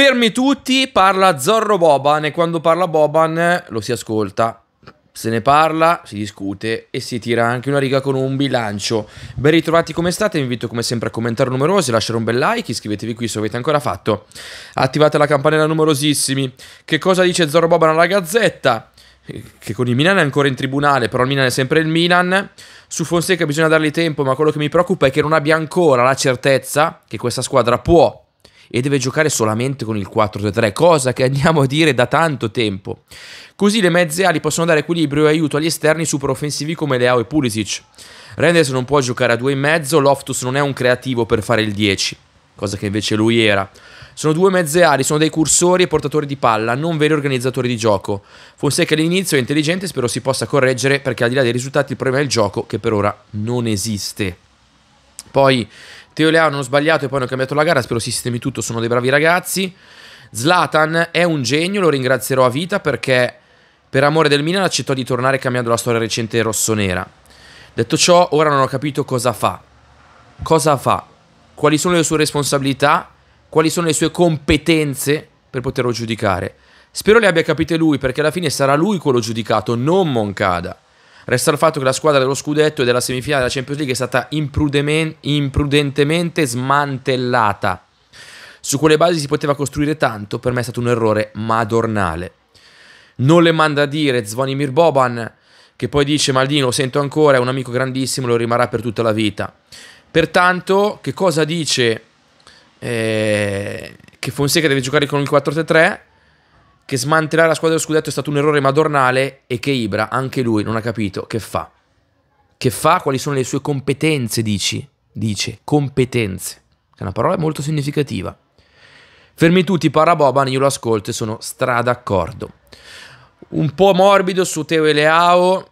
Fermi tutti, parla Zorro Boban e quando parla Boban eh, lo si ascolta. Se ne parla, si discute e si tira anche una riga con un bilancio. Ben ritrovati come state, vi invito come sempre a commentare numerosi, lasciare un bel like, iscrivetevi qui se non avete ancora fatto. Attivate la campanella numerosissimi. Che cosa dice Zorro Boban alla Gazzetta? che con il Milan è ancora in tribunale, però il Milan è sempre il Milan. Su Fonseca bisogna dargli tempo, ma quello che mi preoccupa è che non abbia ancora la certezza che questa squadra può e deve giocare solamente con il 4-3-3, cosa che andiamo a dire da tanto tempo. Così le mezze ali possono dare equilibrio e aiuto agli esterni super offensivi come Leao e Pulisic. Renders non può giocare a due e mezzo, Loftus non è un creativo per fare il 10, cosa che invece lui era. Sono due mezze ali, sono dei cursori e portatori di palla, non veri organizzatori di gioco. Fonseca all'inizio è intelligente e spero si possa correggere perché al di là dei risultati il problema è il gioco che per ora non esiste. Poi Teo Leao hanno sbagliato e poi hanno cambiato la gara, spero sistemi tutto, sono dei bravi ragazzi. Zlatan è un genio, lo ringrazierò a vita perché per amore del Milan accettò di tornare cambiando la storia recente rossonera. Detto ciò, ora non ho capito cosa fa. Cosa fa? Quali sono le sue responsabilità? Quali sono le sue competenze per poterlo giudicare? Spero le abbia capite lui perché alla fine sarà lui quello giudicato, non Moncada. Resta il fatto che la squadra dello scudetto e della semifinale della Champions League è stata imprudentemente smantellata. Su quelle basi si poteva costruire tanto, per me è stato un errore madornale. Non le manda a dire Zvonimir Boban, che poi dice Maldini lo sento ancora, è un amico grandissimo, lo rimarrà per tutta la vita. Pertanto, che cosa dice eh, che Fonseca deve giocare con il 4-3-3? che smantellare la squadra dello scudetto è stato un errore madornale e che Ibra, anche lui, non ha capito che fa. Che fa, quali sono le sue competenze, dici? Dice, competenze, è una parola molto significativa. Fermi tutti, para Boban, io lo ascolto e sono strada d'accordo. Un po' morbido su Teo e Leao,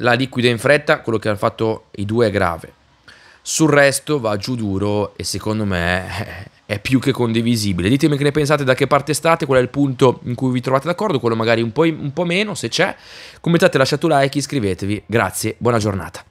la liquida in fretta, quello che hanno fatto i due è grave. Sul resto va giù duro e secondo me eh, è più che condivisibile. Ditemi che ne pensate, da che parte state, qual è il punto in cui vi trovate d'accordo, quello magari un po', in, un po' meno se c'è. Commentate, lasciate un like, iscrivetevi. Grazie, buona giornata.